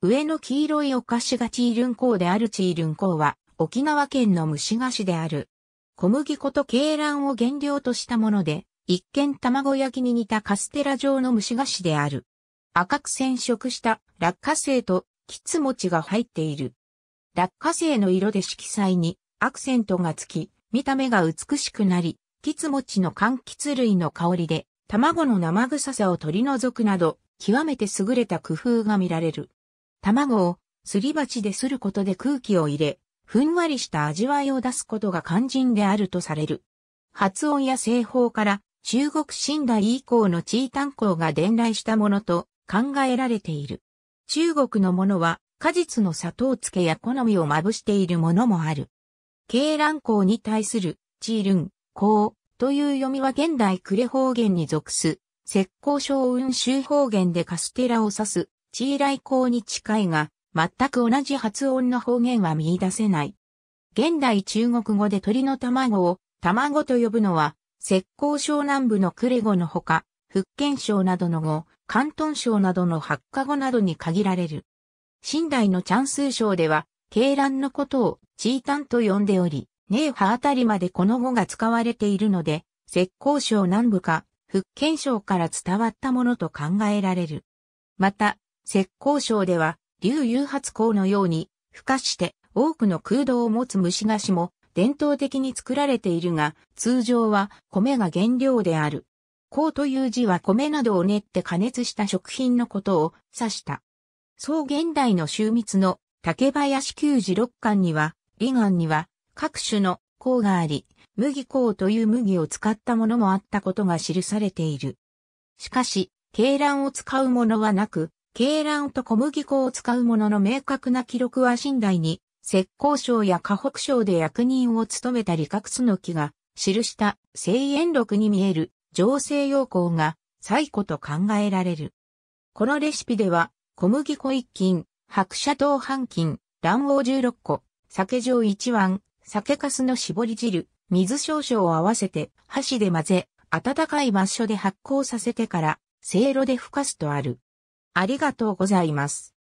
上の黄色いお菓子がチールンコウであるチールンコウは、沖縄県の虫菓子である。小麦粉と鶏卵を原料としたもので、一見卵焼きに似たカステラ状の虫菓子である。赤く染色した落花生とキツモチが入っている。落花生の色で色彩にアクセントがつき、見た目が美しくなり、キツモチの柑橘類の香りで、卵の生臭さを取り除くなど、極めて優れた工夫が見られる。卵をすり鉢ですることで空気を入れ、ふんわりした味わいを出すことが肝心であるとされる。発音や製法から中国新代以降のチータコウが伝来したものと考えられている。中国のものは果実の砂糖漬けや好みをまぶしているものもある。鶏卵ウに対するチールン、コウという読みは現代クレ方言に属す、石膏小雲州方言でカステラを指す地位来校に近いが、全く同じ発音の方言は見出せない。現代中国語で鳥の卵を卵と呼ぶのは、浙江省南部のクレ語のほか、福建省などの語、広東省などの発火語などに限られる。新代のチャンス省では、鶏卵のことをチータンと呼んでおり、ネーハあたりまでこの語が使われているので、浙江省南部か、福建省から伝わったものと考えられる。また、浙江省では、竜誘発光のように、孵化して多くの空洞を持つ虫菓子も伝統的に作られているが、通常は米が原料である。こという字は米などを練って加熱した食品のことを指した。そう現代の秀密の竹林球寺六巻には、李岸には各種の甲があり、麦甲という麦を使ったものもあったことが記されている。しかし、鶏卵を使うものはなく、鶏卵と小麦粉を使うものの明確な記録は寝台に、石膏省や河北省で役人を務めた理覚須の木が、記した聖演録に見える情勢要項が最古と考えられる。このレシピでは、小麦粉1斤、白砂糖半斤、卵黄16個、酒上1碗、酒粕の絞り汁、水少々を合わせて箸で混ぜ、温かい場所で発酵させてから、せいろでふかすとある。ありがとうございます。